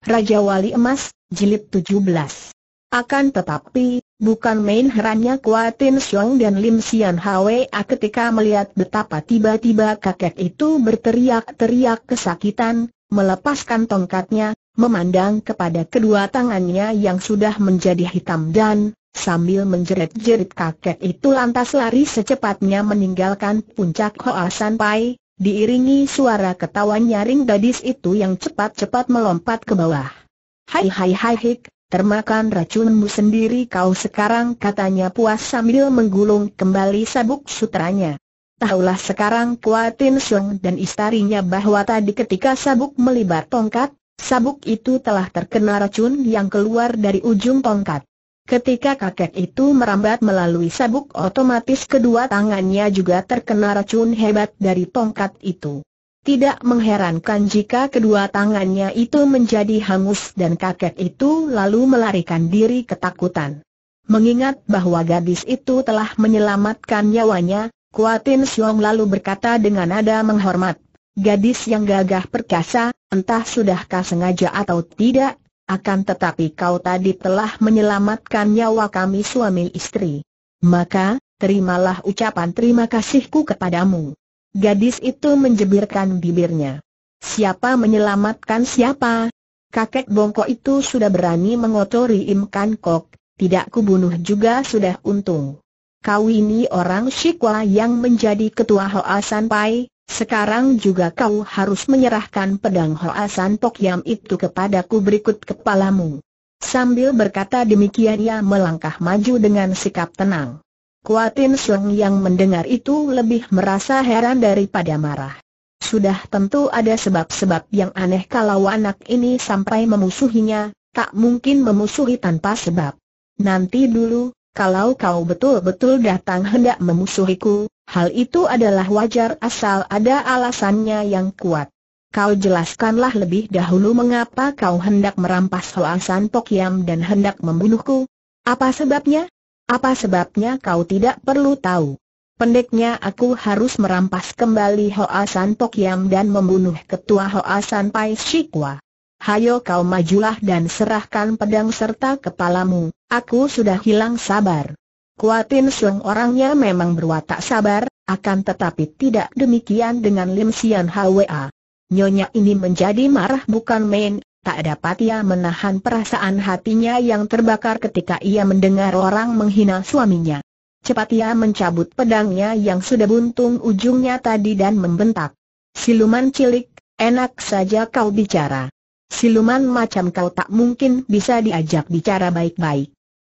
Raja Wali Emas, Jilid 17. Akan tetapi, bukan main herannya Kuatin Siong dan Lim Sian Hwa ketika melihat betapa tiba-tiba kakek itu berteriak-teriak kesakitan, melepaskan tongkatnya, memandang kepada kedua tangannya yang sudah menjadi hitam dan, sambil menjerit-jerit kakek itu lantas lari secepatnya meninggalkan puncak Hoa Pai, diiringi suara ketawa nyaring gadis itu yang cepat-cepat melompat ke bawah. Hai hai hai hik, termakan racunmu sendiri kau sekarang katanya puas sambil menggulung kembali sabuk sutranya. Tahulah sekarang Kuatin Sung dan istarinya bahwa tadi ketika sabuk melibat tongkat, sabuk itu telah terkena racun yang keluar dari ujung tongkat. Ketika kakek itu merambat melalui sabuk otomatis kedua tangannya juga terkena racun hebat dari tongkat itu. Tidak mengherankan jika kedua tangannya itu menjadi hangus dan kakek itu lalu melarikan diri ketakutan. Mengingat bahwa gadis itu telah menyelamatkan nyawanya, Kuatin Siong lalu berkata dengan nada menghormat, Gadis yang gagah perkasa, entah sudahkah sengaja atau tidak, akan tetapi kau tadi telah menyelamatkan nyawa kami suami istri. Maka, terimalah ucapan terima kasihku kepadamu. Gadis itu menjebirkan bibirnya. Siapa menyelamatkan siapa? Kakek bongkok itu sudah berani mengotori Im Kan Kok, tidak kubunuh juga sudah untung. Kau ini orang Shikwa yang menjadi ketua Hoa San Pai, sekarang juga kau harus menyerahkan pedang Hoa San Pok Yam itu kepadaku berikut kepalamu. Sambil berkata demikian ia melangkah maju dengan sikap tenang. Kuatin Sung yang mendengar itu lebih merasa heran daripada marah. Sudah tentu ada sebab-sebab yang aneh kalau anak ini sampai memusuhinya, tak mungkin memusuhi tanpa sebab. Nanti dulu, kalau kau betul-betul datang hendak memusuhiku, Hal itu adalah wajar asal ada alasannya yang kuat. Kau jelaskanlah lebih dahulu mengapa kau hendak merampas Hoasan San dan hendak membunuhku. Apa sebabnya? Apa sebabnya kau tidak perlu tahu. Pendeknya aku harus merampas kembali Hoasan San dan membunuh ketua Hoasan San Pai Shikwa. Hayo kau majulah dan serahkan pedang serta kepalamu, aku sudah hilang sabar. Kuatin Sung orangnya memang berwatak sabar, akan tetapi tidak demikian dengan Lim Sian Hwa. Nyonya ini menjadi marah bukan main, tak dapat ia menahan perasaan hatinya yang terbakar ketika ia mendengar orang menghina suaminya. Cepat ia mencabut pedangnya yang sudah buntung ujungnya tadi dan membentak. Siluman cilik, enak saja kau bicara. Siluman macam kau tak mungkin bisa diajak bicara baik-baik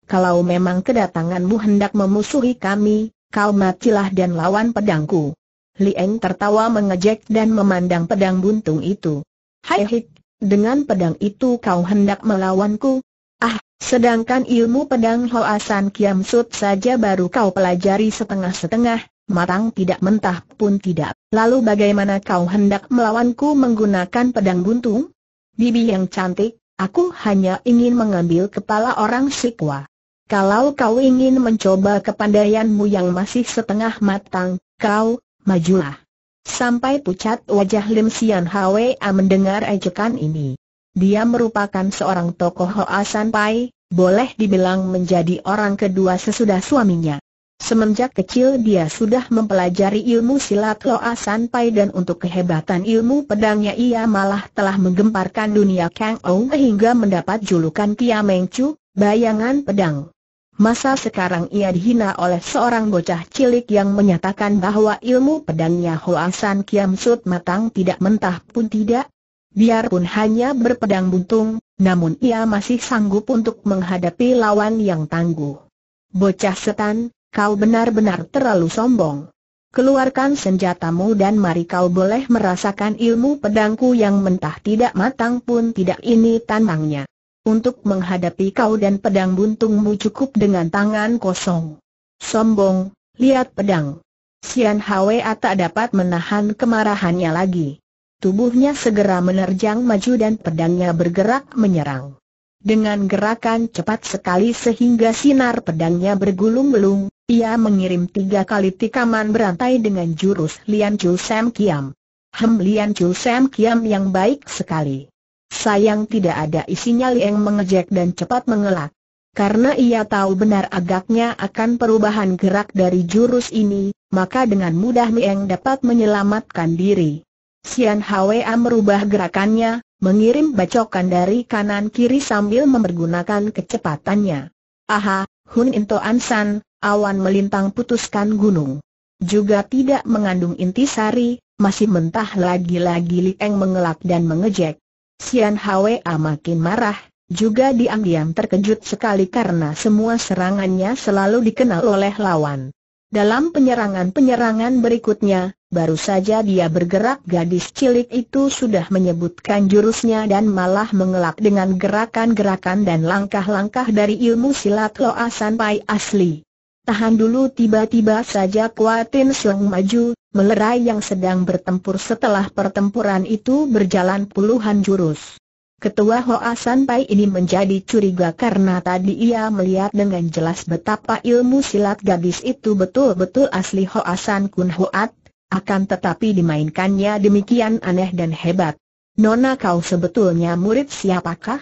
kalau memang kedatanganmu hendak memusuhi kami, kau matilah dan lawan pedangku. Lieng tertawa mengejek dan memandang pedang buntung itu. Hai hik, dengan pedang itu kau hendak melawanku? Ah, sedangkan ilmu pedang Hoasan Kiam Sut saja baru kau pelajari setengah-setengah, matang tidak mentah pun tidak. Lalu bagaimana kau hendak melawanku menggunakan pedang buntung? Bibi yang cantik, aku hanya ingin mengambil kepala orang Sikwa. Kalau kau ingin mencoba kepandaianmu yang masih setengah matang, kau, majulah. Sampai pucat wajah Lim Sian Hwa mendengar ejekan ini. Dia merupakan seorang tokoh Hoa Pai, boleh dibilang menjadi orang kedua sesudah suaminya. Semenjak kecil dia sudah mempelajari ilmu silat Hoa Pai dan untuk kehebatan ilmu pedangnya ia malah telah menggemparkan dunia Kang Ou hingga mendapat julukan Kia Meng Chu, bayangan pedang. Masa sekarang ia dihina oleh seorang bocah cilik yang menyatakan bahwa ilmu pedangnya Hoasan Kiam Sut matang tidak mentah pun tidak? Biarpun hanya berpedang buntung, namun ia masih sanggup untuk menghadapi lawan yang tangguh. Bocah setan, kau benar-benar terlalu sombong. Keluarkan senjatamu dan mari kau boleh merasakan ilmu pedangku yang mentah tidak matang pun tidak ini tantangnya. Untuk menghadapi kau dan pedang buntungmu cukup dengan tangan kosong. Sombong, lihat pedang. Sian Hwa tak dapat menahan kemarahannya lagi. Tubuhnya segera menerjang maju dan pedangnya bergerak menyerang. Dengan gerakan cepat sekali sehingga sinar pedangnya bergulung-gulung, ia mengirim tiga kali tikaman berantai dengan jurus Lian Chu Sam Kiam. Hem Lian Chu Sam Kiam yang baik sekali. Sayang tidak ada isinya Liang mengejek dan cepat mengelak. Karena ia tahu benar agaknya akan perubahan gerak dari jurus ini, maka dengan mudah Liang dapat menyelamatkan diri. Sian Hwa merubah gerakannya, mengirim bacokan dari kanan kiri sambil mempergunakan kecepatannya. Aha, Hun Into Ansan, awan melintang putuskan gunung. Juga tidak mengandung intisari, masih mentah lagi-lagi Li mengelak dan mengejek. Sian Hwa makin marah, juga diam-diam terkejut sekali karena semua serangannya selalu dikenal oleh lawan. Dalam penyerangan-penyerangan berikutnya, baru saja dia bergerak gadis cilik itu sudah menyebutkan jurusnya dan malah mengelak dengan gerakan-gerakan dan langkah-langkah dari ilmu silat Loa sampai asli. Tahan dulu tiba-tiba saja Kuatin Seng maju, melerai yang sedang bertempur setelah pertempuran itu berjalan puluhan jurus. Ketua Hoa San Pai ini menjadi curiga karena tadi ia melihat dengan jelas betapa ilmu silat gadis itu betul-betul asli Hoa San Kun Hoat, akan tetapi dimainkannya demikian aneh dan hebat. Nona kau sebetulnya murid siapakah?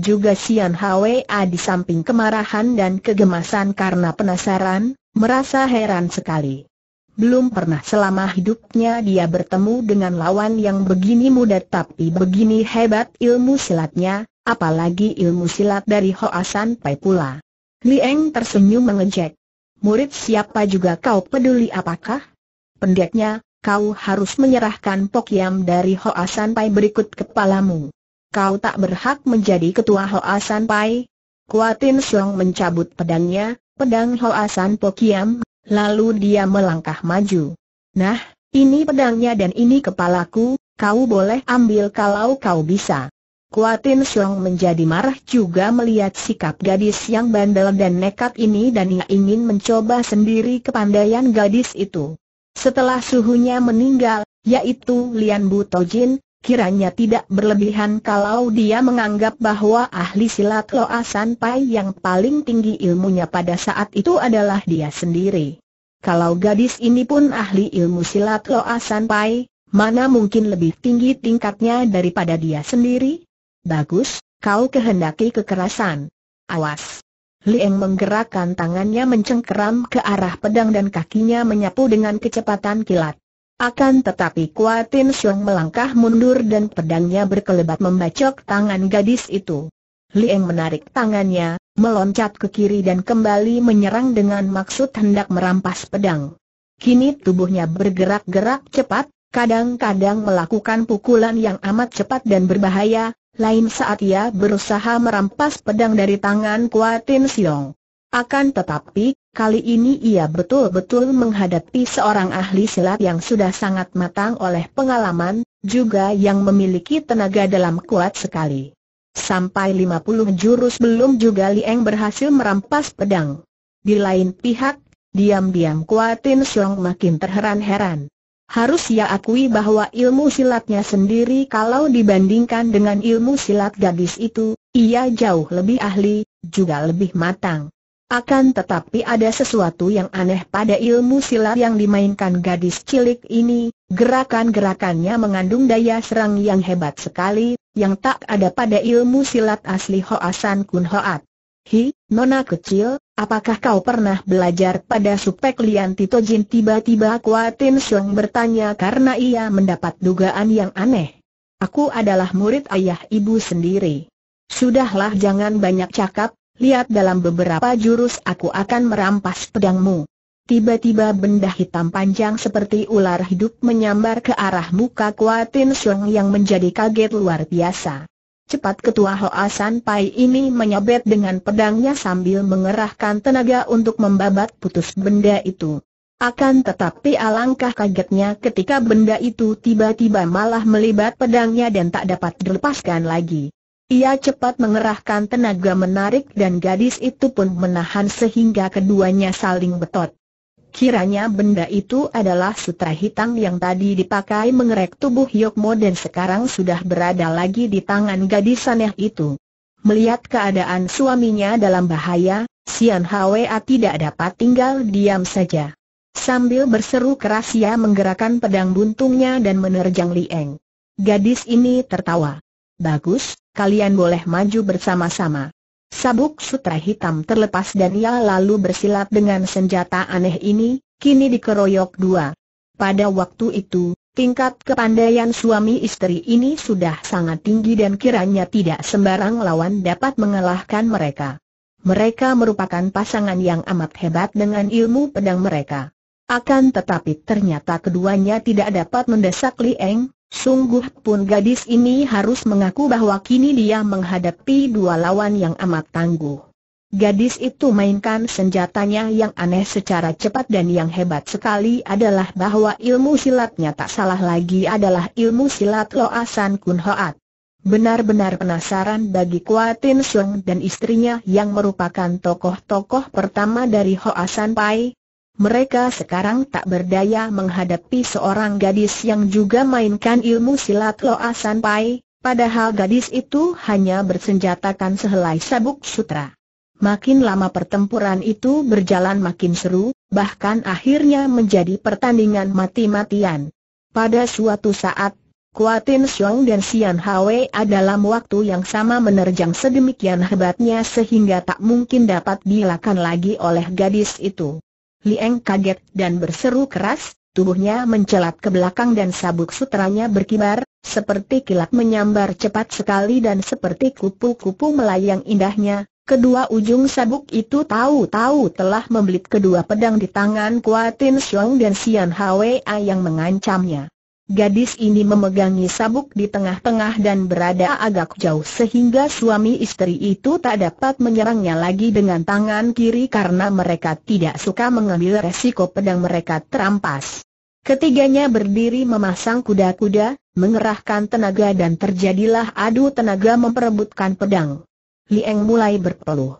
Juga Sian Hwa di samping kemarahan dan kegemasan karena penasaran, merasa heran sekali. Belum pernah selama hidupnya dia bertemu dengan lawan yang begini muda tapi begini hebat ilmu silatnya, apalagi ilmu silat dari Hoasan Pai pula. Lieng tersenyum mengejek. Murid siapa juga kau peduli apakah? Pendeknya, kau harus menyerahkan Pokyam dari Hoasan Pai berikut kepalamu kau tak berhak menjadi ketua Hoa San Pai. Kuatin Siong mencabut pedangnya, pedang Hoa San Po lalu dia melangkah maju. Nah, ini pedangnya dan ini kepalaku, kau boleh ambil kalau kau bisa. Kuatin Siong menjadi marah juga melihat sikap gadis yang bandel dan nekat ini dan ia ingin mencoba sendiri kepandaian gadis itu. Setelah suhunya meninggal, yaitu Lian Bu Tojin, Kiranya tidak berlebihan kalau dia menganggap bahwa ahli silat Loa San Pai yang paling tinggi ilmunya pada saat itu adalah dia sendiri. Kalau gadis ini pun ahli ilmu silat Loa San Pai, mana mungkin lebih tinggi tingkatnya daripada dia sendiri? Bagus, kau kehendaki kekerasan. Awas! Lieng menggerakkan tangannya mencengkeram ke arah pedang dan kakinya menyapu dengan kecepatan kilat. Akan tetapi Kuatin Siong melangkah mundur dan pedangnya berkelebat membacok tangan gadis itu. Lieng menarik tangannya, meloncat ke kiri dan kembali menyerang dengan maksud hendak merampas pedang. Kini tubuhnya bergerak-gerak cepat, kadang-kadang melakukan pukulan yang amat cepat dan berbahaya, lain saat ia berusaha merampas pedang dari tangan Kuatin Siong. Akan tetapi, Kali ini ia betul-betul menghadapi seorang ahli silat yang sudah sangat matang oleh pengalaman, juga yang memiliki tenaga dalam kuat sekali. Sampai 50 jurus belum juga Liang berhasil merampas pedang. Di lain pihak, diam-diam Kuatin Siong makin terheran-heran. Harus ia akui bahwa ilmu silatnya sendiri kalau dibandingkan dengan ilmu silat gadis itu, ia jauh lebih ahli, juga lebih matang. Akan tetapi ada sesuatu yang aneh pada ilmu silat yang dimainkan gadis cilik ini, gerakan-gerakannya mengandung daya serang yang hebat sekali, yang tak ada pada ilmu silat asli Hoasan Kun Hoat. Hi, nona kecil, apakah kau pernah belajar pada Supek Lian Tito Jin? Tiba-tiba Kuatin Siong bertanya karena ia mendapat dugaan yang aneh. Aku adalah murid ayah ibu sendiri. Sudahlah jangan banyak cakap, lihat dalam beberapa jurus aku akan merampas pedangmu. Tiba-tiba benda hitam panjang seperti ular hidup menyambar ke arah muka Kuatin Sung yang menjadi kaget luar biasa. Cepat ketua Hoa San Pai ini menyabet dengan pedangnya sambil mengerahkan tenaga untuk membabat putus benda itu. Akan tetapi alangkah kagetnya ketika benda itu tiba-tiba malah melibat pedangnya dan tak dapat dilepaskan lagi. Ia cepat mengerahkan tenaga menarik dan gadis itu pun menahan sehingga keduanya saling betot. Kiranya benda itu adalah sutra hitam yang tadi dipakai mengerek tubuh Yokmo dan sekarang sudah berada lagi di tangan gadis aneh itu. Melihat keadaan suaminya dalam bahaya, Sian Hwa tidak dapat tinggal diam saja. Sambil berseru keras ia menggerakkan pedang buntungnya dan menerjang Lieng. Gadis ini tertawa. Bagus, kalian boleh maju bersama-sama. Sabuk sutra hitam terlepas dan ia lalu bersilat dengan senjata aneh ini, kini dikeroyok dua. Pada waktu itu, tingkat kepandaian suami istri ini sudah sangat tinggi dan kiranya tidak sembarang lawan dapat mengalahkan mereka. Mereka merupakan pasangan yang amat hebat dengan ilmu pedang mereka. Akan tetapi ternyata keduanya tidak dapat mendesak Li Eng, Sungguh pun gadis ini harus mengaku bahwa kini dia menghadapi dua lawan yang amat tangguh. Gadis itu mainkan senjatanya yang aneh secara cepat dan yang hebat sekali adalah bahwa ilmu silatnya tak salah lagi adalah ilmu silat Loasan Kun Hoat. Benar-benar penasaran bagi Kuatin Sung dan istrinya yang merupakan tokoh-tokoh pertama dari Hoasan Pai, mereka sekarang tak berdaya menghadapi seorang gadis yang juga mainkan ilmu silat Loa San Pai, padahal gadis itu hanya bersenjatakan sehelai sabuk sutra. Makin lama pertempuran itu berjalan makin seru, bahkan akhirnya menjadi pertandingan mati-matian. Pada suatu saat, Kuatin Xiong dan Xian Hwe dalam waktu yang sama menerjang sedemikian hebatnya sehingga tak mungkin dapat dilakukan lagi oleh gadis itu. Liang kaget dan berseru keras, tubuhnya mencelat ke belakang dan sabuk sutranya berkibar, seperti kilat menyambar cepat sekali dan seperti kupu-kupu melayang indahnya, kedua ujung sabuk itu tahu-tahu telah membelit kedua pedang di tangan Kuatin Xiong dan Sian Hwa yang mengancamnya. Gadis ini memegangi sabuk di tengah-tengah dan berada agak jauh sehingga suami istri itu tak dapat menyerangnya lagi dengan tangan kiri karena mereka tidak suka mengambil resiko pedang mereka terampas. Ketiganya berdiri memasang kuda-kuda, mengerahkan tenaga dan terjadilah adu tenaga memperebutkan pedang. Lieng mulai berpeluh.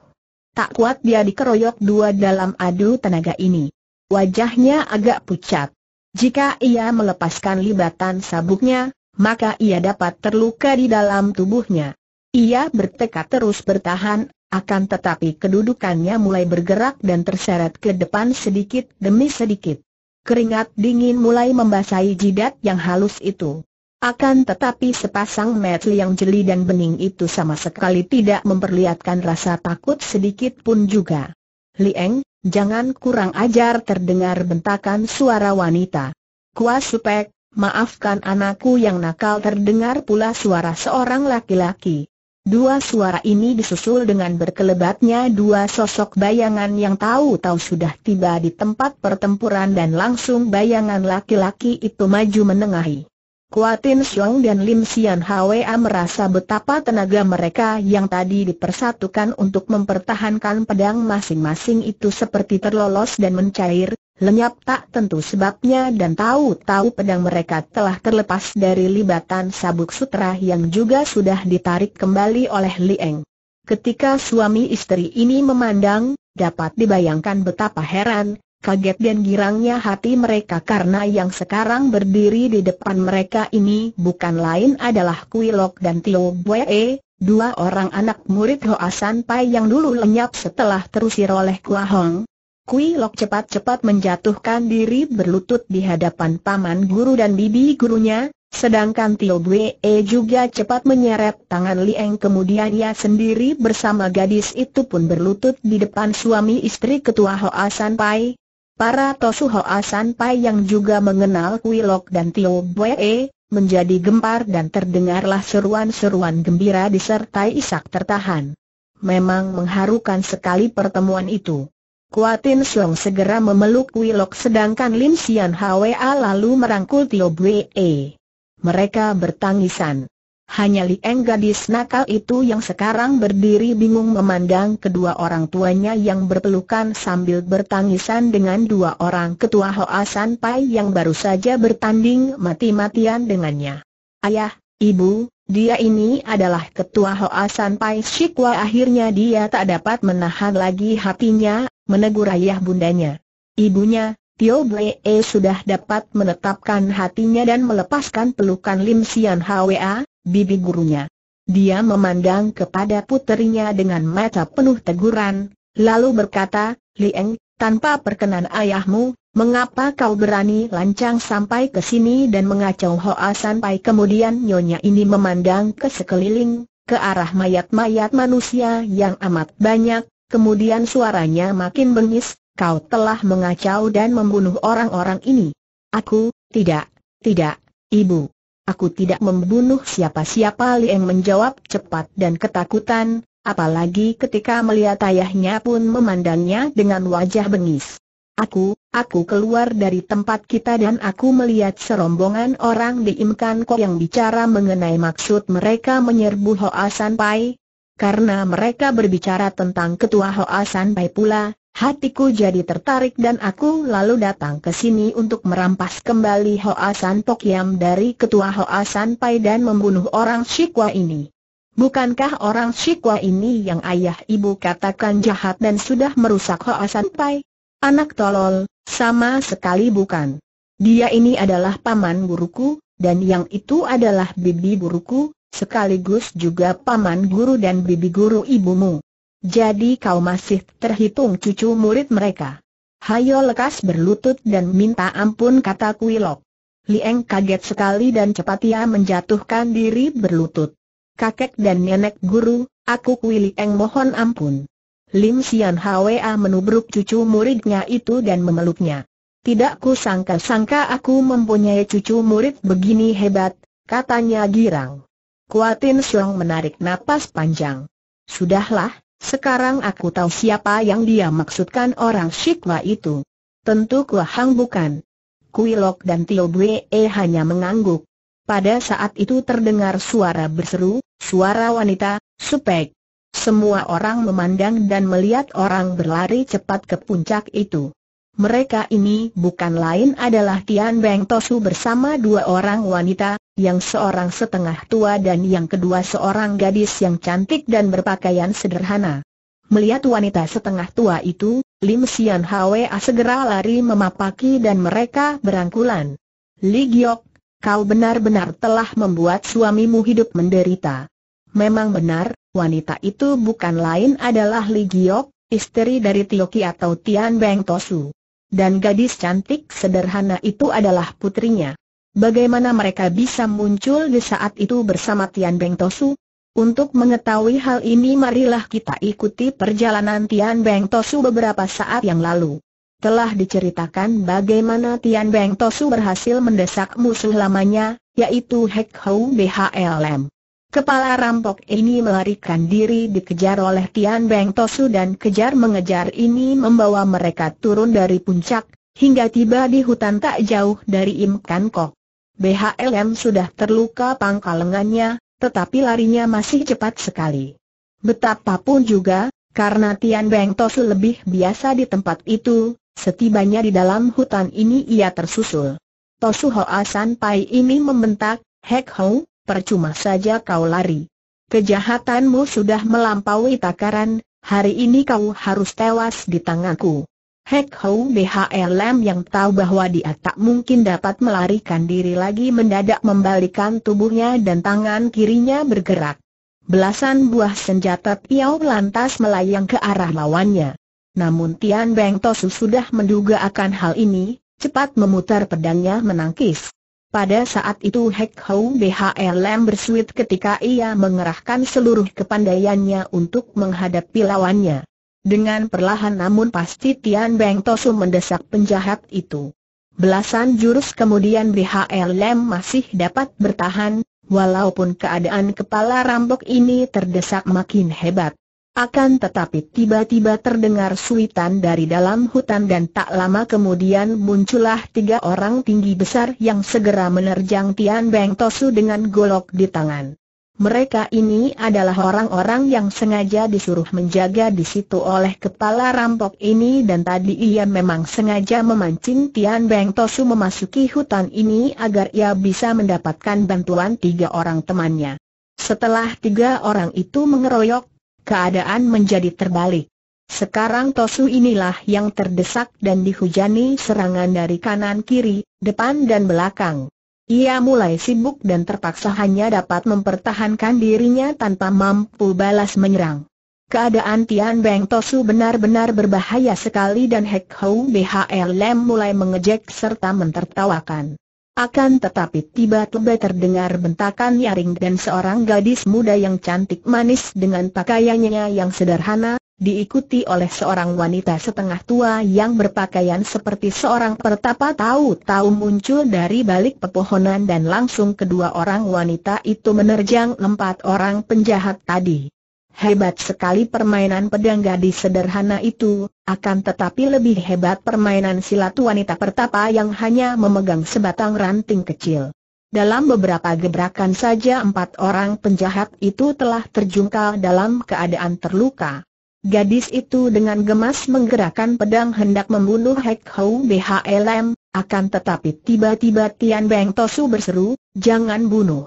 Tak kuat dia dikeroyok dua dalam adu tenaga ini. Wajahnya agak pucat. Jika ia melepaskan libatan sabuknya, maka ia dapat terluka di dalam tubuhnya. Ia bertekad terus bertahan, akan tetapi kedudukannya mulai bergerak dan terseret ke depan sedikit demi sedikit. Keringat dingin mulai membasahi jidat yang halus itu. Akan tetapi sepasang mata yang jeli dan bening itu sama sekali tidak memperlihatkan rasa takut sedikit pun juga. Lieng, Jangan kurang ajar terdengar bentakan suara wanita. Kuas Supek, maafkan anakku yang nakal terdengar pula suara seorang laki-laki. Dua suara ini disusul dengan berkelebatnya dua sosok bayangan yang tahu-tahu sudah tiba di tempat pertempuran dan langsung bayangan laki-laki itu maju menengahi. Kuatin Xiong dan Lim Sian Hwa merasa betapa tenaga mereka yang tadi dipersatukan untuk mempertahankan pedang masing-masing itu seperti terlolos dan mencair, lenyap tak tentu sebabnya dan tahu-tahu pedang mereka telah terlepas dari libatan sabuk sutra yang juga sudah ditarik kembali oleh Lieng. Ketika suami istri ini memandang, dapat dibayangkan betapa heran, kaget dan girangnya hati mereka karena yang sekarang berdiri di depan mereka ini bukan lain adalah Kuilok dan Tio Bwe, dua orang anak murid Hoa San Pai yang dulu lenyap setelah terusir oleh Kua Hong. Kuilok cepat-cepat menjatuhkan diri berlutut di hadapan paman guru dan bibi gurunya, sedangkan Tio Buee juga cepat menyeret tangan Lieng kemudian ia sendiri bersama gadis itu pun berlutut di depan suami istri ketua Hoa San Pai, Para Tosu Hoa Sanpai yang juga mengenal Kuilok dan Tio Bwe, e, menjadi gempar dan terdengarlah seruan-seruan gembira disertai isak tertahan. Memang mengharukan sekali pertemuan itu. Kuatin Siong segera memeluk Kuilok sedangkan Lim Sian Hwa lalu merangkul Tio Bwe. E. Mereka bertangisan. Hanya Lieng gadis nakal itu yang sekarang berdiri bingung memandang kedua orang tuanya yang berpelukan sambil bertangisan dengan dua orang ketua Hoa San Pai yang baru saja bertanding mati-matian dengannya. Ayah, ibu, dia ini adalah ketua Hoa San Pai Shikwa akhirnya dia tak dapat menahan lagi hatinya, menegur ayah bundanya. Ibunya, Tio Bwee sudah dapat menetapkan hatinya dan melepaskan pelukan Lim Sian Hwa bibi gurunya. Dia memandang kepada puterinya dengan mata penuh teguran, lalu berkata, Lieng, tanpa perkenan ayahmu, mengapa kau berani lancang sampai ke sini dan mengacau Hoa sampai kemudian nyonya ini memandang ke sekeliling, ke arah mayat-mayat manusia yang amat banyak, kemudian suaranya makin bengis, kau telah mengacau dan membunuh orang-orang ini. Aku, tidak, tidak, ibu. Aku tidak membunuh siapa-siapa Liem menjawab cepat dan ketakutan, apalagi ketika melihat ayahnya pun memandangnya dengan wajah bengis. Aku, aku keluar dari tempat kita dan aku melihat serombongan orang di Imkan Kok yang bicara mengenai maksud mereka menyerbu Hoa San Pai. Karena mereka berbicara tentang ketua Hoa San Pai pula, Hatiku jadi tertarik dan aku lalu datang ke sini untuk merampas kembali Hoasan San Pokyam dari ketua Hoasan Pai dan membunuh orang Shikwa ini. Bukankah orang Shikwa ini yang ayah ibu katakan jahat dan sudah merusak Hoasan Pai? Anak tolol, sama sekali bukan. Dia ini adalah paman guruku, dan yang itu adalah bibi guruku, sekaligus juga paman guru dan bibi guru ibumu. Jadi kau masih terhitung cucu murid mereka. Hayo lekas berlutut dan minta ampun kata Kuilok. Lieng kaget sekali dan cepat ia menjatuhkan diri berlutut. Kakek dan nenek guru, aku Kui Lieng mohon ampun. Lim Sian Hwa menubruk cucu muridnya itu dan memeluknya. Tidak ku sangka-sangka aku mempunyai cucu murid begini hebat, katanya girang. Kuatin Siong menarik napas panjang. Sudahlah, sekarang aku tahu siapa yang dia maksudkan orang Shikwa itu. Tentu Kua Hang bukan. Kuilok dan Tio Bue hanya mengangguk. Pada saat itu terdengar suara berseru, suara wanita, supek. Semua orang memandang dan melihat orang berlari cepat ke puncak itu. Mereka ini bukan lain adalah Tian Beng Tosu bersama dua orang wanita, yang seorang setengah tua dan yang kedua seorang gadis yang cantik dan berpakaian sederhana. Melihat wanita setengah tua itu, Lim Sian Hwa segera lari memapaki dan mereka berangkulan. Li Giok, kau benar-benar telah membuat suamimu hidup menderita. Memang benar, wanita itu bukan lain adalah Li Giok, istri dari Tioki atau Tian Beng Tosu dan gadis cantik sederhana itu adalah putrinya. Bagaimana mereka bisa muncul di saat itu bersama Tian Beng Tosu? Untuk mengetahui hal ini marilah kita ikuti perjalanan Tian Beng Tosu beberapa saat yang lalu. Telah diceritakan bagaimana Tian Beng Tosu berhasil mendesak musuh lamanya, yaitu Hek Hou BHLM. Kepala rampok ini melarikan diri dikejar oleh Tian Beng Tosu dan kejar mengejar ini membawa mereka turun dari puncak, hingga tiba di hutan tak jauh dari Im Kan Kok. BHLM sudah terluka pangkal lengannya, tetapi larinya masih cepat sekali. Betapapun juga, karena Tian Beng Tosu lebih biasa di tempat itu, setibanya di dalam hutan ini ia tersusul. Tosu Hoa San Pai ini membentak, Hek Ho, percuma saja kau lari. Kejahatanmu sudah melampaui takaran, hari ini kau harus tewas di tanganku. Hek Hou BHLM yang tahu bahwa dia tak mungkin dapat melarikan diri lagi mendadak membalikan tubuhnya dan tangan kirinya bergerak. Belasan buah senjata piau lantas melayang ke arah lawannya. Namun Tian Beng Tosu sudah menduga akan hal ini, cepat memutar pedangnya menangkis. Pada saat itu Hek Hou BHLM bersuit ketika ia mengerahkan seluruh kepandaiannya untuk menghadapi lawannya. Dengan perlahan namun pasti Tian Beng Tosu mendesak penjahat itu. Belasan jurus kemudian BHLM masih dapat bertahan, walaupun keadaan kepala rambok ini terdesak makin hebat. Akan tetapi tiba-tiba terdengar suitan dari dalam hutan dan tak lama kemudian muncullah tiga orang tinggi besar yang segera menerjang Tian Beng Tosu dengan golok di tangan. Mereka ini adalah orang-orang yang sengaja disuruh menjaga di situ oleh kepala rampok ini dan tadi ia memang sengaja memancing Tian Beng Tosu memasuki hutan ini agar ia bisa mendapatkan bantuan tiga orang temannya. Setelah tiga orang itu mengeroyok keadaan menjadi terbalik. Sekarang Tosu inilah yang terdesak dan dihujani serangan dari kanan kiri, depan dan belakang. Ia mulai sibuk dan terpaksa hanya dapat mempertahankan dirinya tanpa mampu balas menyerang. Keadaan Tian Beng Tosu benar-benar berbahaya sekali dan Hek Hou BHL Lem mulai mengejek serta mentertawakan. Akan tetapi tiba-tiba terdengar bentakan nyaring dan seorang gadis muda yang cantik manis dengan pakaiannya yang sederhana, diikuti oleh seorang wanita setengah tua yang berpakaian seperti seorang pertapa tahu-tahu muncul dari balik pepohonan dan langsung kedua orang wanita itu menerjang empat orang penjahat tadi. Hebat sekali permainan pedang gadis sederhana itu, akan tetapi lebih hebat permainan silat wanita pertapa yang hanya memegang sebatang ranting kecil. Dalam beberapa gebrakan saja empat orang penjahat itu telah terjungkal dalam keadaan terluka. Gadis itu dengan gemas menggerakkan pedang hendak membunuh Hek Hou BHLM, akan tetapi tiba-tiba Tian Beng Tosu berseru, jangan bunuh.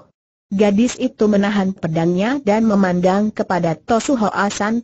Gadis itu menahan pedangnya dan memandang kepada Tosu Tosuho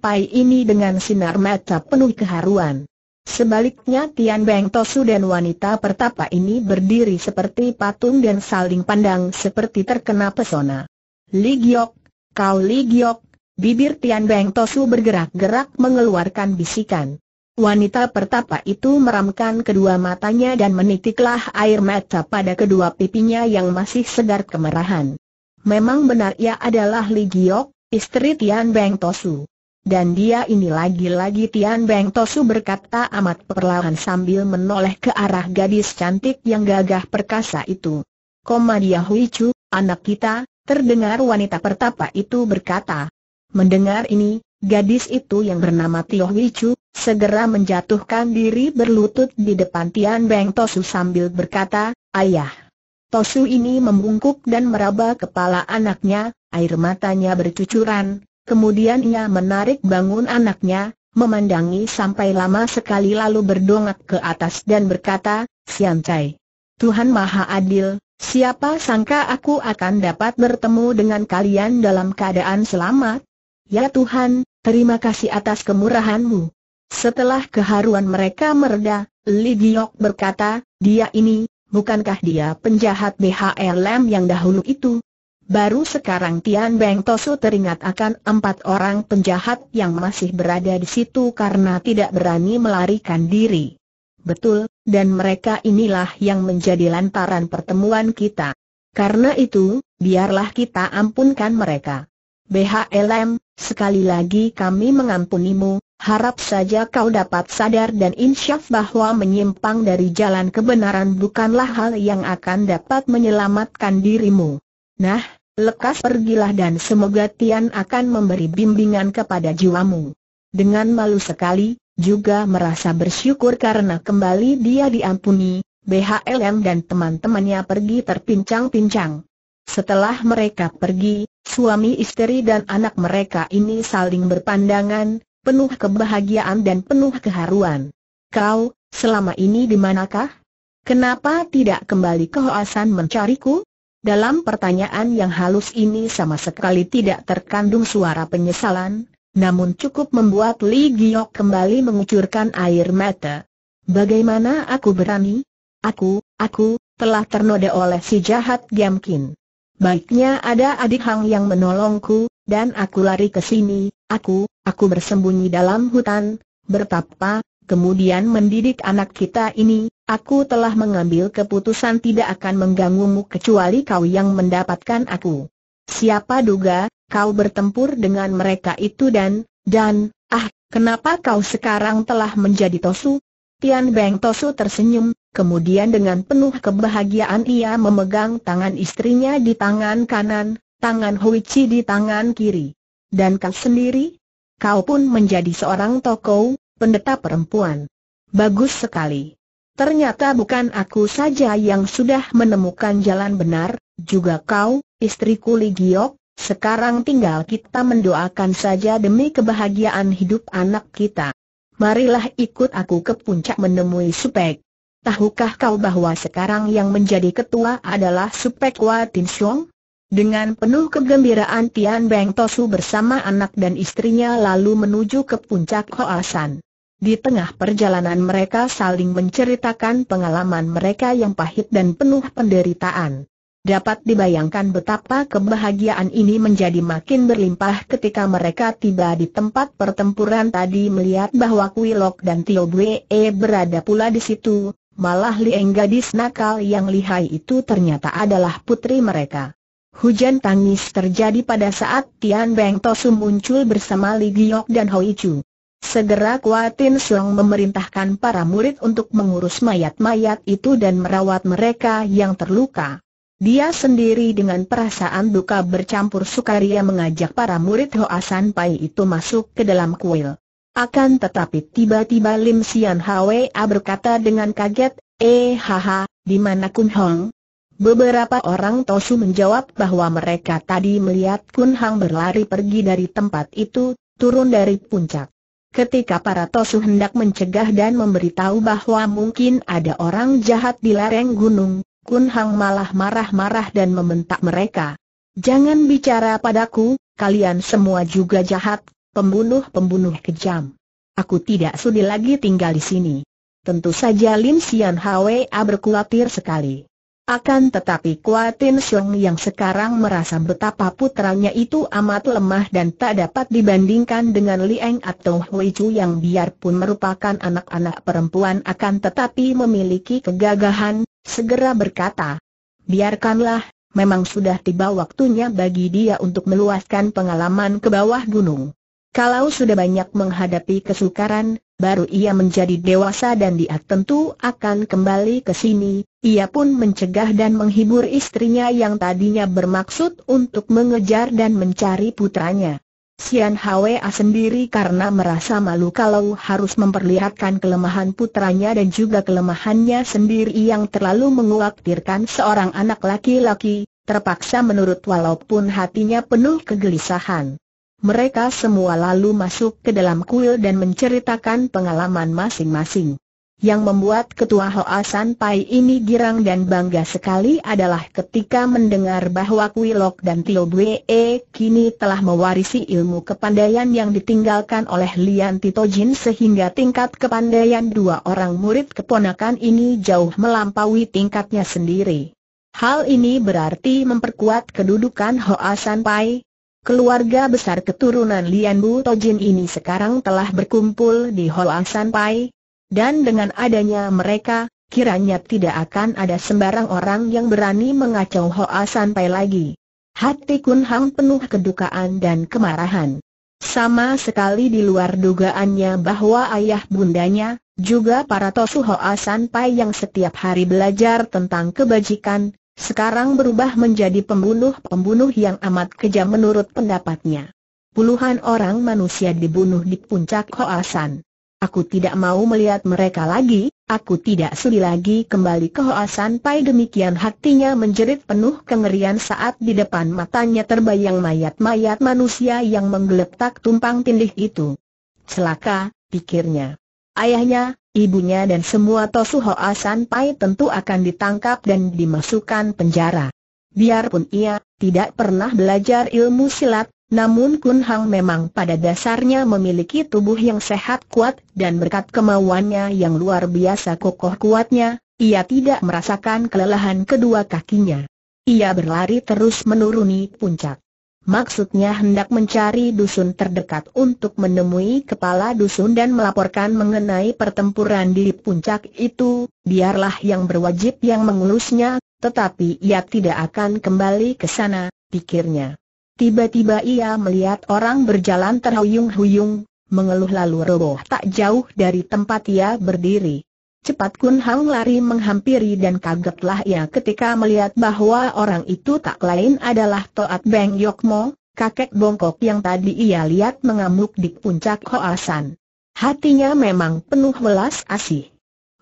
pai ini dengan sinar mata penuh keharuan. Sebaliknya Tian Beng Tosu dan wanita pertapa ini berdiri seperti patung dan saling pandang seperti terkena pesona. Li Giok, kau Li Giok, bibir Tian Beng Tosu bergerak-gerak mengeluarkan bisikan. Wanita pertapa itu meramkan kedua matanya dan menitiklah air mata pada kedua pipinya yang masih segar kemerahan. Memang benar ia adalah Li Giok, istri Tian Beng Tosu. Dan dia ini lagi-lagi Tian Beng Tosu berkata amat perlahan sambil menoleh ke arah gadis cantik yang gagah perkasa itu. Koma dia Hui Chu, anak kita, terdengar wanita pertapa itu berkata. Mendengar ini, gadis itu yang bernama Tio Hui Chu, segera menjatuhkan diri berlutut di depan Tian Beng Tosu sambil berkata, Ayah. Tosu ini membungkuk dan meraba kepala anaknya, air matanya bercucuran, kemudian ia menarik bangun anaknya, memandangi sampai lama sekali lalu berdongak ke atas dan berkata, Sian Chai. Tuhan Maha Adil, siapa sangka aku akan dapat bertemu dengan kalian dalam keadaan selamat? Ya Tuhan, terima kasih atas kemurahanmu. Setelah keharuan mereka mereda, Li Giok berkata, dia ini, Bukankah dia penjahat BHLM yang dahulu itu? Baru sekarang Tian Beng Tosu teringat akan empat orang penjahat yang masih berada di situ karena tidak berani melarikan diri. Betul, dan mereka inilah yang menjadi lantaran pertemuan kita. Karena itu, biarlah kita ampunkan mereka. BHLM, sekali lagi kami mengampunimu, Harap saja kau dapat sadar dan insyaf bahwa menyimpang dari jalan kebenaran bukanlah hal yang akan dapat menyelamatkan dirimu. Nah, lekas pergilah dan semoga Tian akan memberi bimbingan kepada jiwamu. Dengan malu sekali, juga merasa bersyukur karena kembali dia diampuni, BHLM dan teman-temannya pergi terpincang-pincang. Setelah mereka pergi, suami istri dan anak mereka ini saling berpandangan, penuh kebahagiaan dan penuh keharuan. Kau, selama ini di manakah? Kenapa tidak kembali ke Hoasan mencariku? Dalam pertanyaan yang halus ini sama sekali tidak terkandung suara penyesalan, namun cukup membuat Li Giok kembali mengucurkan air mata. Bagaimana aku berani? Aku, aku, telah ternoda oleh si jahat Giamkin. Baiknya ada adik Hang yang menolongku, dan aku lari ke sini, Aku, aku bersembunyi dalam hutan, bertapa, kemudian mendidik anak kita ini, aku telah mengambil keputusan tidak akan mengganggumu kecuali kau yang mendapatkan aku. Siapa duga, kau bertempur dengan mereka itu dan, dan, ah, kenapa kau sekarang telah menjadi Tosu? Tian Beng Tosu tersenyum, kemudian dengan penuh kebahagiaan ia memegang tangan istrinya di tangan kanan, tangan Hui Chi di tangan kiri. Dan kau sendiri? Kau pun menjadi seorang tokoh, pendeta perempuan. Bagus sekali. Ternyata bukan aku saja yang sudah menemukan jalan benar, juga kau, istriku Li Giok, sekarang tinggal kita mendoakan saja demi kebahagiaan hidup anak kita. Marilah ikut aku ke puncak menemui Supek. Tahukah kau bahwa sekarang yang menjadi ketua adalah Supek Watin Siong? Dengan penuh kegembiraan Tian Beng Tosu bersama anak dan istrinya lalu menuju ke puncak Hoasan. Di tengah perjalanan mereka saling menceritakan pengalaman mereka yang pahit dan penuh penderitaan. Dapat dibayangkan betapa kebahagiaan ini menjadi makin berlimpah ketika mereka tiba di tempat pertempuran tadi melihat bahwa Kuilok dan Tio Bue berada pula di situ, malah Lieng gadis nakal yang lihai itu ternyata adalah putri mereka. Hujan tangis terjadi pada saat Tian Beng Tosu muncul bersama Li Giok dan Hoi Chu. Segera Kuatin Siong memerintahkan para murid untuk mengurus mayat-mayat itu dan merawat mereka yang terluka. Dia sendiri dengan perasaan duka bercampur sukaria mengajak para murid Hoa San Pai itu masuk ke dalam kuil. Akan tetapi tiba-tiba Lim Sian Hwa berkata dengan kaget, Eh haha, di mana Kun Hong? Beberapa orang Tosu menjawab bahwa mereka tadi melihat Kun Hang berlari pergi dari tempat itu, turun dari puncak. Ketika para Tosu hendak mencegah dan memberitahu bahwa mungkin ada orang jahat di lereng gunung, Kun Hang malah marah-marah dan membentak mereka. Jangan bicara padaku, kalian semua juga jahat, pembunuh-pembunuh kejam. Aku tidak sudi lagi tinggal di sini. Tentu saja Lim Sian Hwa berkhawatir sekali. Akan tetapi Kuatin Siong yang sekarang merasa betapa putranya itu amat lemah dan tak dapat dibandingkan dengan Liang atau Hui Chu yang biarpun merupakan anak-anak perempuan akan tetapi memiliki kegagahan, segera berkata, biarkanlah, memang sudah tiba waktunya bagi dia untuk meluaskan pengalaman ke bawah gunung. Kalau sudah banyak menghadapi kesukaran, baru ia menjadi dewasa dan dia tentu akan kembali ke sini. Ia pun mencegah dan menghibur istrinya yang tadinya bermaksud untuk mengejar dan mencari putranya. Sian Hwa sendiri karena merasa malu kalau harus memperlihatkan kelemahan putranya dan juga kelemahannya sendiri yang terlalu menguaktirkan seorang anak laki-laki, terpaksa menurut walaupun hatinya penuh kegelisahan. Mereka semua lalu masuk ke dalam kuil dan menceritakan pengalaman masing-masing. Yang membuat ketua Hoa San Pai ini girang dan bangga sekali adalah ketika mendengar bahwa Kuilok dan Tio Bue kini telah mewarisi ilmu kepandaian yang ditinggalkan oleh Lian Tito Jin sehingga tingkat kepandaian dua orang murid keponakan ini jauh melampaui tingkatnya sendiri. Hal ini berarti memperkuat kedudukan Hoa San Pai, Keluarga besar keturunan Lian Bu Tojin ini sekarang telah berkumpul di Hoa San Pai, dan dengan adanya mereka, kiranya tidak akan ada sembarang orang yang berani mengacau Hoa San Pai lagi. Hati Kun Hang penuh kedukaan dan kemarahan. Sama sekali di luar dugaannya bahwa ayah bundanya, juga para Tosu Hoa San Pai yang setiap hari belajar tentang kebajikan, sekarang berubah menjadi pembunuh-pembunuh yang amat kejam menurut pendapatnya. Puluhan orang manusia dibunuh di puncak Hoasan. Aku tidak mau melihat mereka lagi, aku tidak sudi lagi kembali ke Hoasan Pai demikian hatinya menjerit penuh kengerian saat di depan matanya terbayang mayat-mayat manusia yang menggeletak tumpang tindih itu. Celaka, pikirnya ayahnya, ibunya dan semua Tosu Hoa Pai tentu akan ditangkap dan dimasukkan penjara. Biarpun ia tidak pernah belajar ilmu silat, namun Kun Hang memang pada dasarnya memiliki tubuh yang sehat kuat dan berkat kemauannya yang luar biasa kokoh kuatnya, ia tidak merasakan kelelahan kedua kakinya. Ia berlari terus menuruni puncak. Maksudnya hendak mencari dusun terdekat untuk menemui kepala dusun dan melaporkan mengenai pertempuran di puncak itu, biarlah yang berwajib yang mengurusnya, tetapi ia tidak akan kembali ke sana, pikirnya. Tiba-tiba ia melihat orang berjalan terhuyung-huyung, mengeluh lalu roboh tak jauh dari tempat ia berdiri. Cepat Kun Hang lari menghampiri dan kagetlah ia ketika melihat bahwa orang itu tak lain adalah Toat Beng Yokmo, kakek bongkok yang tadi ia lihat mengamuk di puncak Hoasan. Hatinya memang penuh welas asih.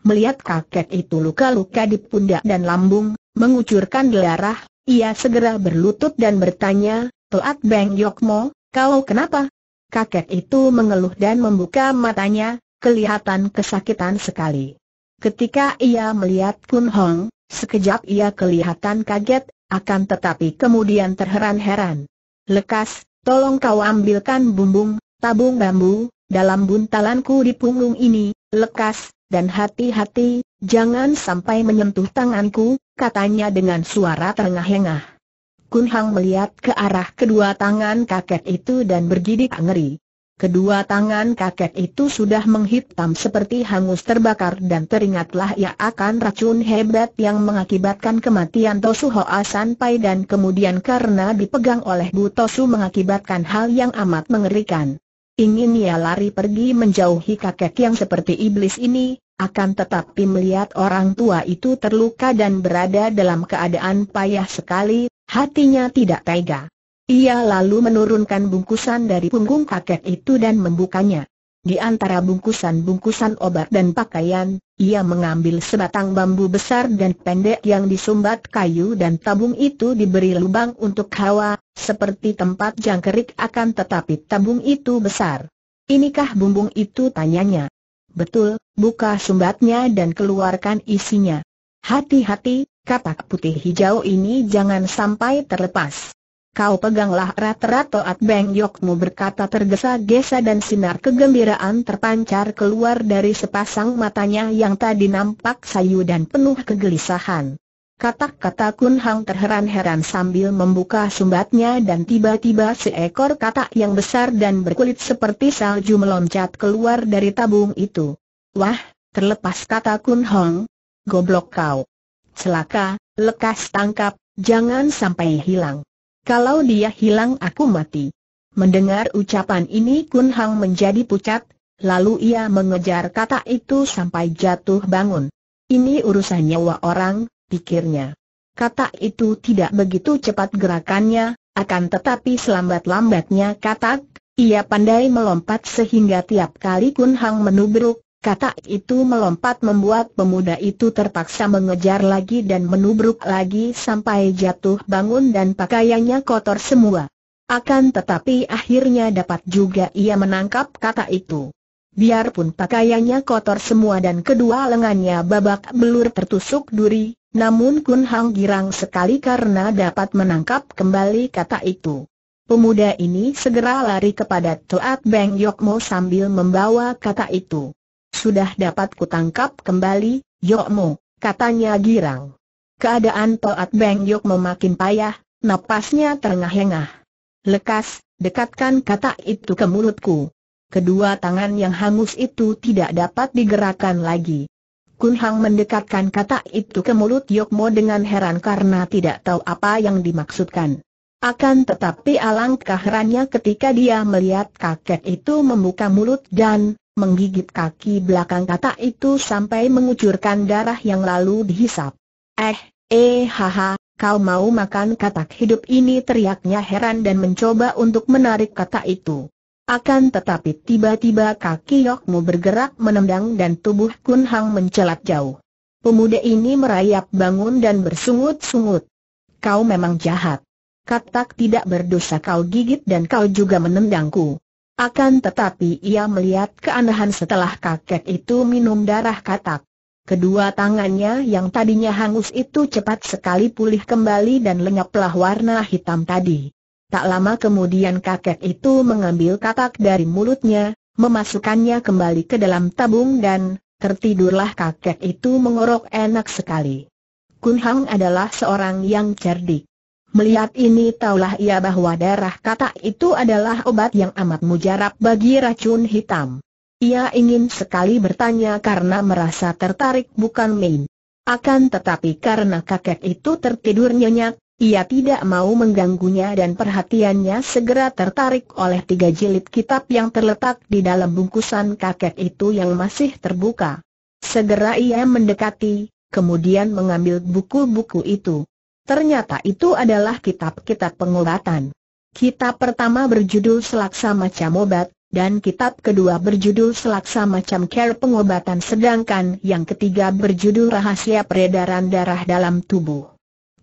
Melihat kakek itu luka-luka di pundak dan lambung, mengucurkan darah, ia segera berlutut dan bertanya, Toat Beng Yokmo, kau kenapa? Kakek itu mengeluh dan membuka matanya, kelihatan kesakitan sekali. Ketika ia melihat Kun Hong, sekejap ia kelihatan kaget, akan tetapi kemudian terheran-heran. Lekas, tolong kau ambilkan bumbung, tabung bambu, dalam buntalanku di punggung ini, lekas, dan hati-hati, jangan sampai menyentuh tanganku, katanya dengan suara terengah-engah. Kun Hong melihat ke arah kedua tangan kakek itu dan bergidik ngeri. Kedua tangan kakek itu sudah menghitam seperti hangus terbakar dan teringatlah ia akan racun hebat yang mengakibatkan kematian Tosu Hoa Sanpai dan kemudian karena dipegang oleh Bu Tosu mengakibatkan hal yang amat mengerikan. Ingin ia lari pergi menjauhi kakek yang seperti iblis ini, akan tetapi melihat orang tua itu terluka dan berada dalam keadaan payah sekali, hatinya tidak tega. Ia lalu menurunkan bungkusan dari punggung kakek itu dan membukanya. Di antara bungkusan-bungkusan obat dan pakaian, ia mengambil sebatang bambu besar dan pendek yang disumbat kayu dan tabung itu diberi lubang untuk hawa, seperti tempat jangkrik akan tetapi tabung itu besar. Inikah bumbung itu tanyanya? Betul, buka sumbatnya dan keluarkan isinya. Hati-hati, kapak putih hijau ini jangan sampai terlepas. Kau peganglah erat-erat Toat Beng Yokmu berkata tergesa-gesa dan sinar kegembiraan terpancar keluar dari sepasang matanya yang tadi nampak sayu dan penuh kegelisahan. Kata-kata Kun Hang terheran-heran sambil membuka sumbatnya dan tiba-tiba seekor katak yang besar dan berkulit seperti salju meloncat keluar dari tabung itu. Wah, terlepas kata Kun Hong, goblok kau. Celaka, lekas tangkap, jangan sampai hilang. Kalau dia hilang aku mati. Mendengar ucapan ini Kun Hang menjadi pucat, lalu ia mengejar kata itu sampai jatuh bangun. Ini urusan nyawa orang, pikirnya. Kata itu tidak begitu cepat gerakannya, akan tetapi selambat-lambatnya katak, ia pandai melompat sehingga tiap kali Kun Hang menubruk, Kata itu melompat membuat pemuda itu terpaksa mengejar lagi dan menubruk lagi sampai jatuh bangun dan pakaiannya kotor semua. Akan tetapi akhirnya dapat juga ia menangkap kata itu. Biarpun pakaiannya kotor semua dan kedua lengannya babak belur tertusuk duri, namun Kun Hang girang sekali karena dapat menangkap kembali kata itu. Pemuda ini segera lari kepada Toat Beng Yokmo sambil membawa kata itu. Sudah dapat kutangkap kembali, Yokmo, katanya girang. Keadaan Toat Beng Yok makin payah, napasnya terengah-engah. Lekas, dekatkan kata itu ke mulutku. Kedua tangan yang hangus itu tidak dapat digerakkan lagi. Kun Hang mendekatkan kata itu ke mulut Yokmo dengan heran karena tidak tahu apa yang dimaksudkan. Akan tetapi alangkah herannya ketika dia melihat kakek itu membuka mulut dan menggigit kaki belakang kata itu sampai mengucurkan darah yang lalu dihisap. Eh, eh haha, kau mau makan katak hidup ini teriaknya heran dan mencoba untuk menarik kata itu. Akan tetapi tiba-tiba kaki Yokmu bergerak menendang dan tubuh Kun Hang mencelat jauh. Pemuda ini merayap bangun dan bersungut-sungut. Kau memang jahat. Katak tidak berdosa kau gigit dan kau juga menendangku. Akan tetapi ia melihat keanehan setelah kakek itu minum darah katak. Kedua tangannya yang tadinya hangus itu cepat sekali pulih kembali dan lenyaplah warna hitam tadi. Tak lama kemudian kakek itu mengambil katak dari mulutnya, memasukkannya kembali ke dalam tabung dan tertidurlah kakek itu mengorok enak sekali. Kun Hang adalah seorang yang cerdik. Melihat ini taulah ia bahwa darah kata itu adalah obat yang amat mujarab bagi racun hitam. Ia ingin sekali bertanya karena merasa tertarik bukan main. Akan tetapi karena kakek itu tertidur nyenyak, ia tidak mau mengganggunya dan perhatiannya segera tertarik oleh tiga jilid kitab yang terletak di dalam bungkusan kakek itu yang masih terbuka. Segera ia mendekati, kemudian mengambil buku-buku itu. Ternyata itu adalah kitab-kitab pengobatan. Kitab pertama berjudul Selaksa Macam Obat, dan kitab kedua berjudul Selaksa Macam Care Pengobatan sedangkan yang ketiga berjudul Rahasia Peredaran Darah Dalam Tubuh.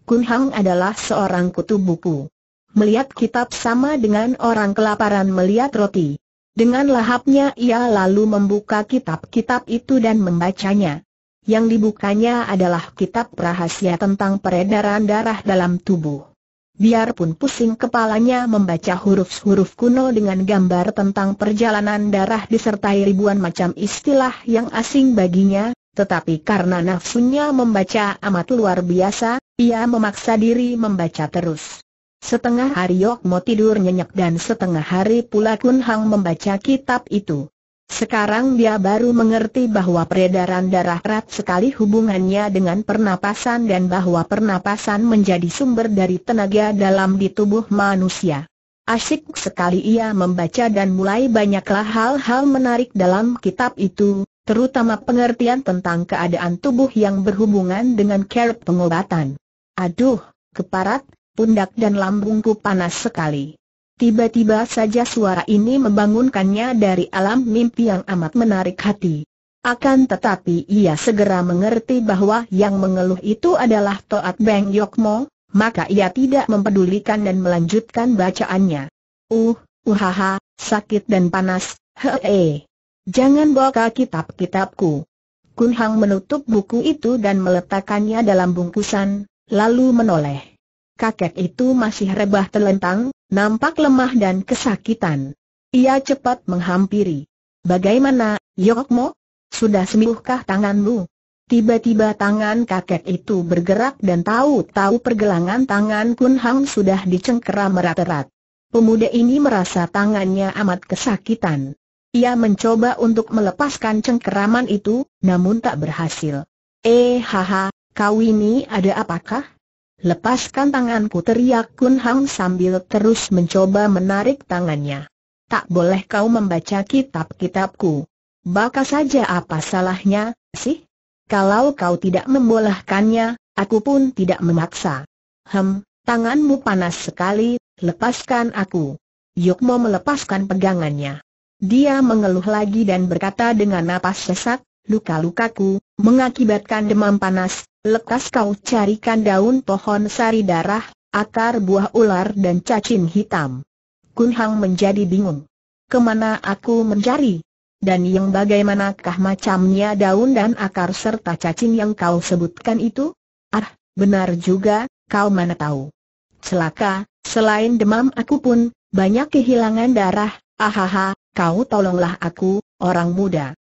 Kun Hang adalah seorang kutu buku. Melihat kitab sama dengan orang kelaparan melihat roti. Dengan lahapnya ia lalu membuka kitab-kitab itu dan membacanya yang dibukanya adalah kitab rahasia tentang peredaran darah dalam tubuh. Biarpun pusing kepalanya membaca huruf-huruf kuno dengan gambar tentang perjalanan darah disertai ribuan macam istilah yang asing baginya, tetapi karena nafsunya membaca amat luar biasa, ia memaksa diri membaca terus. Setengah hari Yokmo tidur nyenyak dan setengah hari pula Kun Hang membaca kitab itu. Sekarang dia baru mengerti bahwa peredaran darah erat sekali hubungannya dengan pernapasan dan bahwa pernapasan menjadi sumber dari tenaga dalam di tubuh manusia. Asyik sekali ia membaca dan mulai banyaklah hal-hal menarik dalam kitab itu, terutama pengertian tentang keadaan tubuh yang berhubungan dengan care pengobatan. Aduh, keparat, pundak dan lambungku panas sekali. Tiba-tiba saja suara ini membangunkannya dari alam mimpi yang amat menarik hati. Akan tetapi ia segera mengerti bahwa yang mengeluh itu adalah Toat Beng Yokmo, maka ia tidak mempedulikan dan melanjutkan bacaannya. Uh, uhaha, sakit dan panas, hee. Jangan bawa kitab-kitabku. Kun Hang menutup buku itu dan meletakkannya dalam bungkusan, lalu menoleh. Kakek itu masih rebah telentang, Nampak lemah dan kesakitan. Ia cepat menghampiri. Bagaimana, Yokmo? Sudah sembuhkah tanganmu? Tiba-tiba tangan kakek itu bergerak dan tahu-tahu pergelangan tangan Kun Hang sudah dicengkeram merat-erat. Pemuda ini merasa tangannya amat kesakitan. Ia mencoba untuk melepaskan cengkeraman itu, namun tak berhasil. Eh haha, kau ini ada apakah? Lepaskan tanganku teriak Kun Hang sambil terus mencoba menarik tangannya. Tak boleh kau membaca kitab-kitabku. Baka saja apa salahnya, sih? Kalau kau tidak membolehkannya, aku pun tidak memaksa. Hem, tanganmu panas sekali, lepaskan aku. Yukmo melepaskan pegangannya. Dia mengeluh lagi dan berkata dengan napas sesak, luka-lukaku, mengakibatkan demam panas, lekas kau carikan daun pohon sari darah, akar buah ular dan cacing hitam. Kun Hang menjadi bingung. Kemana aku mencari? Dan yang bagaimanakah macamnya daun dan akar serta cacing yang kau sebutkan itu? Ah, benar juga, kau mana tahu. Celaka, selain demam aku pun, banyak kehilangan darah, ahaha, kau tolonglah aku, orang muda.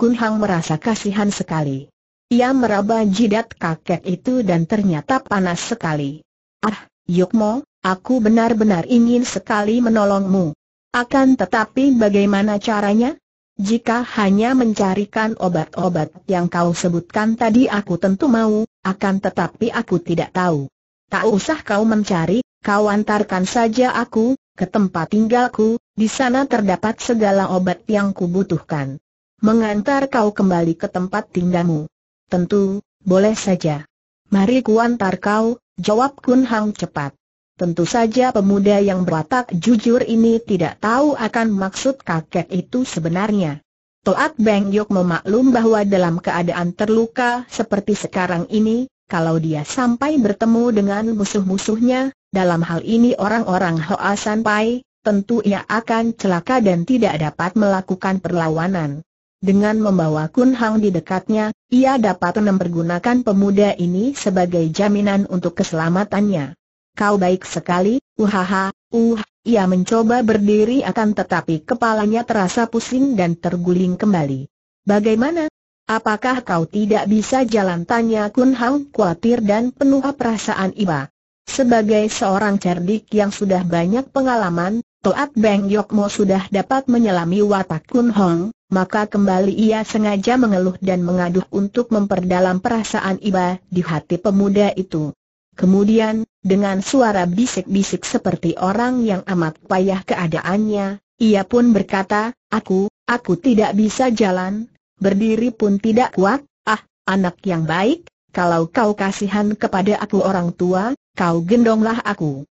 Kun Hang merasa kasihan sekali. Ia meraba jidat kakek itu dan ternyata panas sekali. Ah, Yukmo, aku benar-benar ingin sekali menolongmu. Akan tetapi bagaimana caranya? Jika hanya mencarikan obat-obat yang kau sebutkan tadi aku tentu mau, akan tetapi aku tidak tahu. Tak usah kau mencari, kau antarkan saja aku, ke tempat tinggalku, di sana terdapat segala obat yang kubutuhkan. Mengantar kau kembali ke tempat tinggalmu. Tentu, boleh saja. Mari kuantar kau, jawab Kun Hang cepat. Tentu saja pemuda yang berwatak jujur ini tidak tahu akan maksud kakek itu sebenarnya. Toat Beng Yok memaklum bahwa dalam keadaan terluka seperti sekarang ini, kalau dia sampai bertemu dengan musuh-musuhnya, dalam hal ini orang-orang Hoa San Pai, tentu ia akan celaka dan tidak dapat melakukan perlawanan dengan membawa Kun Hang di dekatnya, ia dapat mempergunakan pemuda ini sebagai jaminan untuk keselamatannya. Kau baik sekali, uhaha, uh, ia mencoba berdiri akan tetapi kepalanya terasa pusing dan terguling kembali. Bagaimana? Apakah kau tidak bisa jalan? Tanya Kun Hang khawatir dan penuh perasaan iba. Sebagai seorang cerdik yang sudah banyak pengalaman, Toat Beng Yokmo sudah dapat menyelami watak Kun Hang maka kembali ia sengaja mengeluh dan mengaduh untuk memperdalam perasaan iba di hati pemuda itu. Kemudian, dengan suara bisik-bisik seperti orang yang amat payah keadaannya, ia pun berkata, Aku, aku tidak bisa jalan, berdiri pun tidak kuat, ah, anak yang baik, kalau kau kasihan kepada aku orang tua, kau gendonglah aku.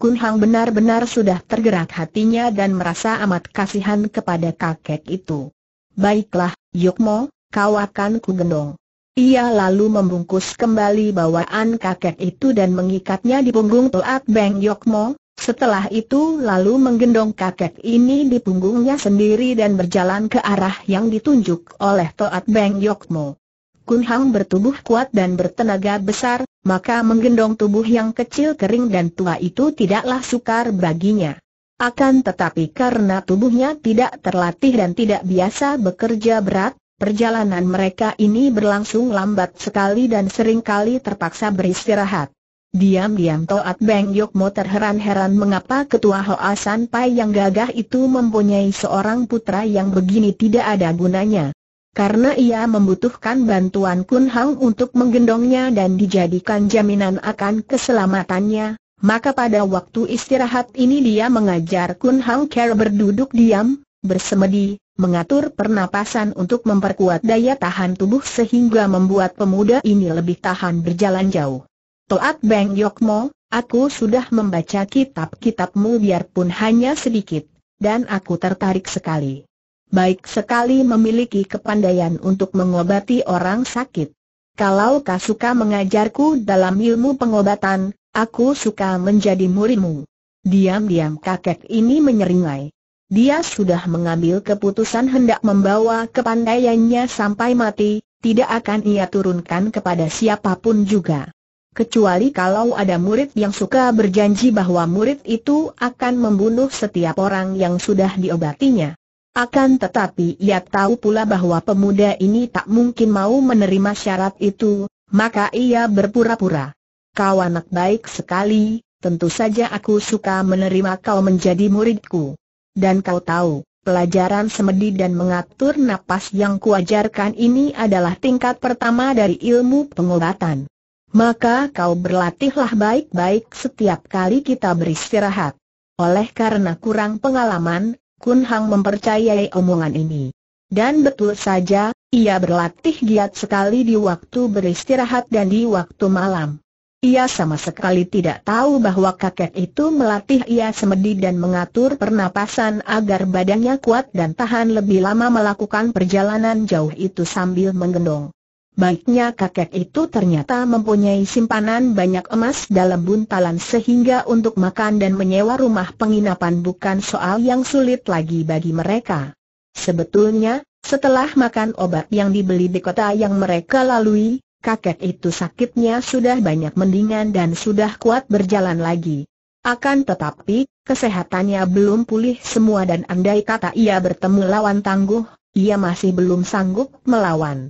Kun Hang benar-benar sudah tergerak hatinya dan merasa amat kasihan kepada kakek itu. Baiklah, Yukmo, kau akan kugendong. Ia lalu membungkus kembali bawaan kakek itu dan mengikatnya di punggung Toat Beng Yokmo, setelah itu lalu menggendong kakek ini di punggungnya sendiri dan berjalan ke arah yang ditunjuk oleh Toat Beng Yokmo. Kun Hang bertubuh kuat dan bertenaga besar, maka menggendong tubuh yang kecil kering dan tua itu tidaklah sukar baginya. Akan tetapi karena tubuhnya tidak terlatih dan tidak biasa bekerja berat, perjalanan mereka ini berlangsung lambat sekali dan seringkali terpaksa beristirahat. Diam-diam Toat Beng Yokmo terheran-heran mengapa ketua Hoa San Pai yang gagah itu mempunyai seorang putra yang begini tidak ada gunanya karena ia membutuhkan bantuan Kun Hang untuk menggendongnya dan dijadikan jaminan akan keselamatannya, maka pada waktu istirahat ini dia mengajar Kun Hang Ker berduduk diam, bersemedi, mengatur pernapasan untuk memperkuat daya tahan tubuh sehingga membuat pemuda ini lebih tahan berjalan jauh. Toat Beng Yokmo, aku sudah membaca kitab-kitabmu biarpun hanya sedikit, dan aku tertarik sekali. Baik sekali memiliki kepandaian untuk mengobati orang sakit. Kalau kau suka mengajarku dalam ilmu pengobatan, Aku suka menjadi murimu. Diam-diam kakek ini menyeringai. Dia sudah mengambil keputusan hendak membawa kepandaiannya sampai mati, tidak akan ia turunkan kepada siapapun juga. Kecuali kalau ada murid yang suka berjanji bahwa murid itu akan membunuh setiap orang yang sudah diobatinya. Akan tetapi ia tahu pula bahwa pemuda ini tak mungkin mau menerima syarat itu, maka ia berpura-pura. Kau anak baik sekali, tentu saja aku suka menerima kau menjadi muridku. Dan kau tahu, pelajaran semedi dan mengatur napas yang kuajarkan ini adalah tingkat pertama dari ilmu pengobatan. Maka kau berlatihlah baik-baik setiap kali kita beristirahat. Oleh karena kurang pengalaman, Kun Hang mempercayai omongan ini. Dan betul saja, ia berlatih giat sekali di waktu beristirahat dan di waktu malam. Ia sama sekali tidak tahu bahwa kakek itu melatih ia semedi dan mengatur pernapasan agar badannya kuat dan tahan lebih lama melakukan perjalanan jauh itu sambil menggendong. Baiknya kakek itu ternyata mempunyai simpanan banyak emas dalam buntalan sehingga untuk makan dan menyewa rumah penginapan bukan soal yang sulit lagi bagi mereka. Sebetulnya, setelah makan obat yang dibeli di kota yang mereka lalui, kakek itu sakitnya sudah banyak mendingan dan sudah kuat berjalan lagi. Akan tetapi, kesehatannya belum pulih semua dan andai kata ia bertemu lawan tangguh, ia masih belum sanggup melawan.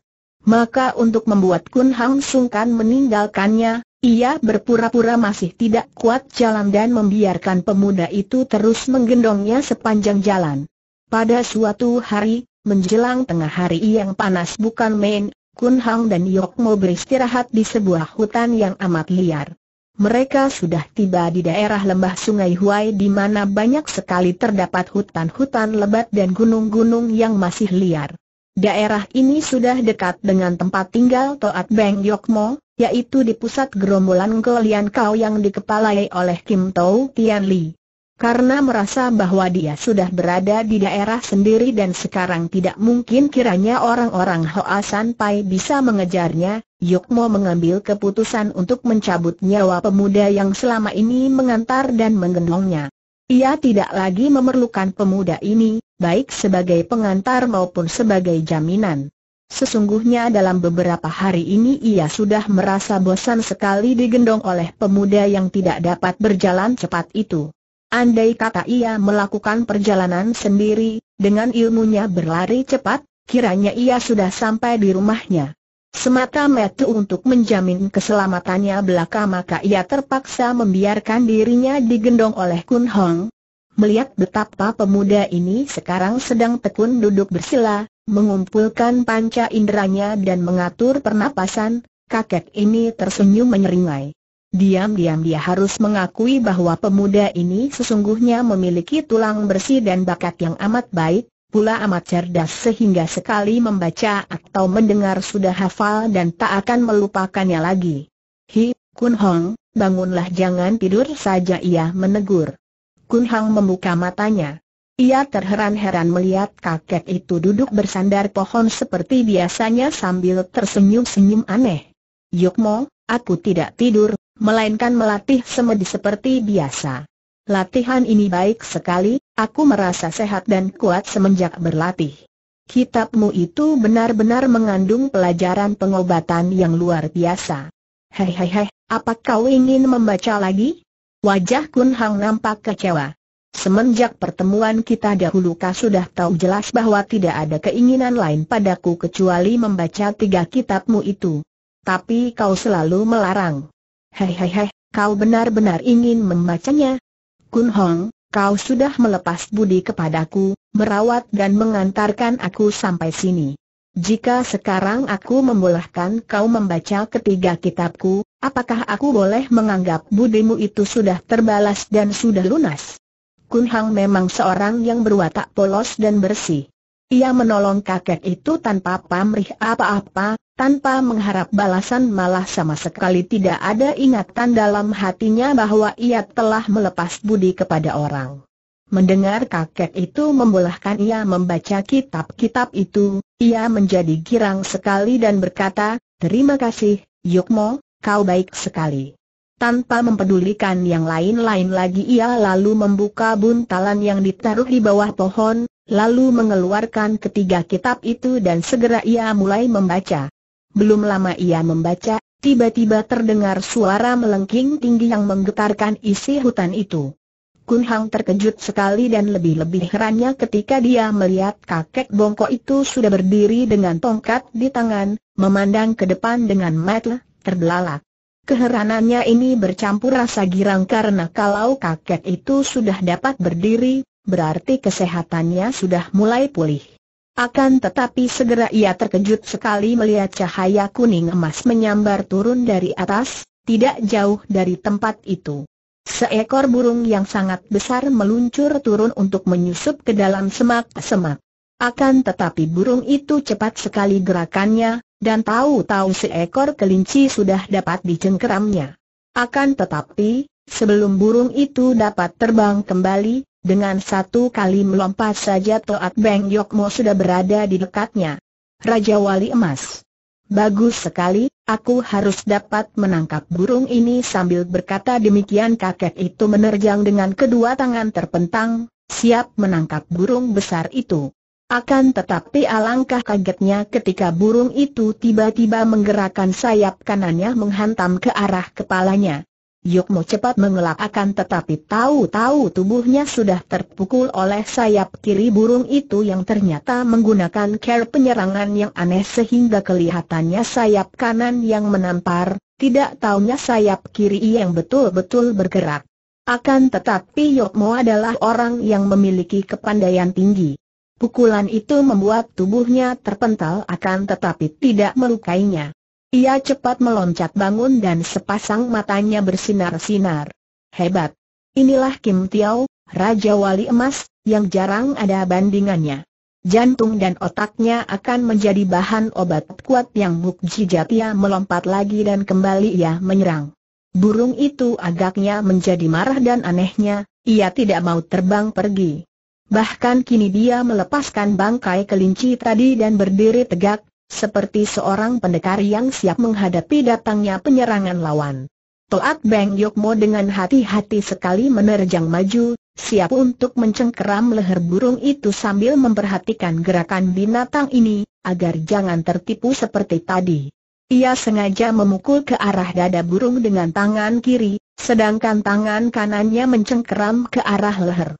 Maka untuk membuat Kun Hang sungkan meninggalkannya, ia berpura-pura masih tidak kuat jalan dan membiarkan pemuda itu terus menggendongnya sepanjang jalan. Pada suatu hari, menjelang tengah hari yang panas bukan main, Kun Hang dan Yok Mo beristirahat di sebuah hutan yang amat liar. Mereka sudah tiba di daerah lembah sungai Huai di mana banyak sekali terdapat hutan-hutan lebat dan gunung-gunung yang masih liar. Daerah ini sudah dekat dengan tempat tinggal Toat Beng Yok Mo, yaitu di pusat gerombolan Golian Kau yang dikepalai oleh Kim Tau Tian Li. Karena merasa bahwa dia sudah berada di daerah sendiri dan sekarang tidak mungkin kiranya orang-orang Hoa Sanpai bisa mengejarnya, Yokmo mengambil keputusan untuk mencabut nyawa pemuda yang selama ini mengantar dan menggendongnya. Ia tidak lagi memerlukan pemuda ini, baik sebagai pengantar maupun sebagai jaminan. Sesungguhnya dalam beberapa hari ini ia sudah merasa bosan sekali digendong oleh pemuda yang tidak dapat berjalan cepat itu. Andai kata ia melakukan perjalanan sendiri, dengan ilmunya berlari cepat, kiranya ia sudah sampai di rumahnya. semata metu untuk menjamin keselamatannya belaka maka ia terpaksa membiarkan dirinya digendong oleh Kun Hong. Melihat betapa pemuda ini sekarang sedang tekun duduk bersila, mengumpulkan panca inderanya dan mengatur pernapasan, kakek ini tersenyum menyeringai. Diam-diam dia harus mengakui bahwa pemuda ini sesungguhnya memiliki tulang bersih dan bakat yang amat baik, pula amat cerdas sehingga sekali membaca atau mendengar sudah hafal dan tak akan melupakannya lagi. Hi, Kun Hong, bangunlah jangan tidur saja ia menegur. Kun Hong membuka matanya. Ia terheran-heran melihat kakek itu duduk bersandar pohon seperti biasanya sambil tersenyum-senyum aneh. Yukmo, aku tidak tidur, melainkan melatih semedi seperti biasa. Latihan ini baik sekali, aku merasa sehat dan kuat semenjak berlatih. Kitabmu itu benar-benar mengandung pelajaran pengobatan yang luar biasa. Hei hei hei, apa kau ingin membaca lagi? Wajah Kun Hang nampak kecewa. Semenjak pertemuan kita dahulu kau sudah tahu jelas bahwa tidak ada keinginan lain padaku kecuali membaca tiga kitabmu itu. Tapi kau selalu melarang. Hei hei hei, kau benar-benar ingin membacanya? Kun Hong, kau sudah melepas budi kepadaku, merawat dan mengantarkan aku sampai sini. Jika sekarang aku membolehkan kau membaca ketiga kitabku, apakah aku boleh menganggap budimu itu sudah terbalas dan sudah lunas? Kun Hong memang seorang yang berwatak polos dan bersih. Ia menolong kakek itu tanpa pamrih apa-apa, tanpa mengharap balasan malah sama sekali tidak ada ingatan dalam hatinya bahwa ia telah melepas budi kepada orang. Mendengar kakek itu membolehkan ia membaca kitab-kitab itu, ia menjadi girang sekali dan berkata, Terima kasih, Yukmo, kau baik sekali. Tanpa mempedulikan yang lain-lain lagi ia lalu membuka buntalan yang ditaruh di bawah pohon, lalu mengeluarkan ketiga kitab itu dan segera ia mulai membaca. Belum lama ia membaca, tiba-tiba terdengar suara melengking tinggi yang menggetarkan isi hutan itu. Kun Hang terkejut sekali dan lebih-lebih herannya ketika dia melihat kakek bongkok itu sudah berdiri dengan tongkat di tangan, memandang ke depan dengan mata terbelalak. Keheranannya ini bercampur rasa girang karena kalau kakek itu sudah dapat berdiri, berarti kesehatannya sudah mulai pulih. Akan tetapi segera ia terkejut sekali melihat cahaya kuning emas menyambar turun dari atas, tidak jauh dari tempat itu. Seekor burung yang sangat besar meluncur turun untuk menyusup ke dalam semak-semak. Akan tetapi burung itu cepat sekali gerakannya, dan tahu-tahu seekor kelinci sudah dapat dicengkeramnya. Akan tetapi, sebelum burung itu dapat terbang kembali, dengan satu kali melompat saja Toat Beng Yokmo sudah berada di dekatnya. Raja Wali Emas. Bagus sekali, aku harus dapat menangkap burung ini sambil berkata demikian kakek itu menerjang dengan kedua tangan terpentang, siap menangkap burung besar itu. Akan tetapi alangkah kagetnya ketika burung itu tiba-tiba menggerakkan sayap kanannya menghantam ke arah kepalanya. Yokmo cepat mengelak akan tetapi tahu-tahu tubuhnya sudah terpukul oleh sayap kiri burung itu yang ternyata menggunakan care penyerangan yang aneh sehingga kelihatannya sayap kanan yang menampar, tidak taunya sayap kiri yang betul-betul bergerak. Akan tetapi Yokmo adalah orang yang memiliki kepandaian tinggi. Pukulan itu membuat tubuhnya terpental akan tetapi tidak melukainya. Ia cepat meloncat bangun dan sepasang matanya bersinar-sinar. Hebat! Inilah Kim Tiao, Raja Wali Emas, yang jarang ada bandingannya. Jantung dan otaknya akan menjadi bahan obat kuat yang mukjizat ia melompat lagi dan kembali ia menyerang. Burung itu agaknya menjadi marah dan anehnya, ia tidak mau terbang pergi. Bahkan kini dia melepaskan bangkai kelinci tadi dan berdiri tegak, seperti seorang pendekar yang siap menghadapi datangnya penyerangan lawan. Toat Beng Yokmo dengan hati-hati sekali menerjang maju, siap untuk mencengkeram leher burung itu sambil memperhatikan gerakan binatang ini, agar jangan tertipu seperti tadi. Ia sengaja memukul ke arah dada burung dengan tangan kiri, sedangkan tangan kanannya mencengkeram ke arah leher.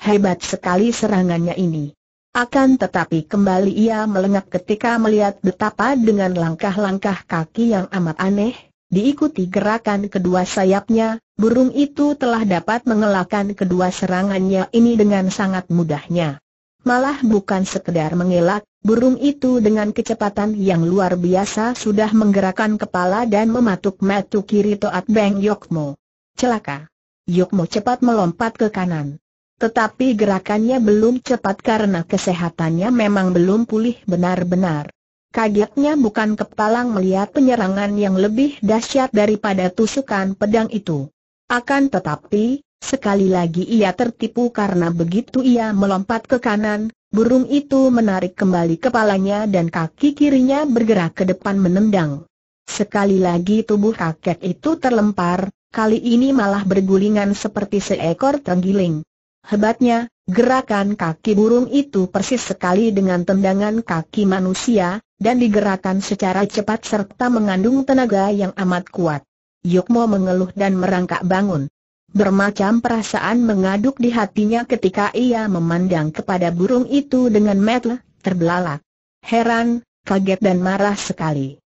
Hebat sekali serangannya ini. Akan tetapi kembali ia melengak ketika melihat betapa dengan langkah-langkah kaki yang amat aneh, diikuti gerakan kedua sayapnya, burung itu telah dapat mengelakkan kedua serangannya ini dengan sangat mudahnya. Malah bukan sekedar mengelak, burung itu dengan kecepatan yang luar biasa sudah menggerakkan kepala dan mematuk matu kiri Toat Beng Yokmo. Celaka! Yokmo cepat melompat ke kanan. Tetapi gerakannya belum cepat karena kesehatannya memang belum pulih benar-benar. Kagetnya bukan kepalang melihat penyerangan yang lebih dahsyat daripada tusukan pedang itu. Akan tetapi, sekali lagi ia tertipu karena begitu ia melompat ke kanan, burung itu menarik kembali kepalanya dan kaki kirinya bergerak ke depan menendang. Sekali lagi tubuh kakek itu terlempar, kali ini malah bergulingan seperti seekor tenggiling. Hebatnya, gerakan kaki burung itu persis sekali dengan tendangan kaki manusia, dan digerakkan secara cepat serta mengandung tenaga yang amat kuat. Yukmo mengeluh dan merangkak bangun. Bermacam perasaan mengaduk di hatinya ketika ia memandang kepada burung itu dengan mata terbelalak. Heran, kaget dan marah sekali.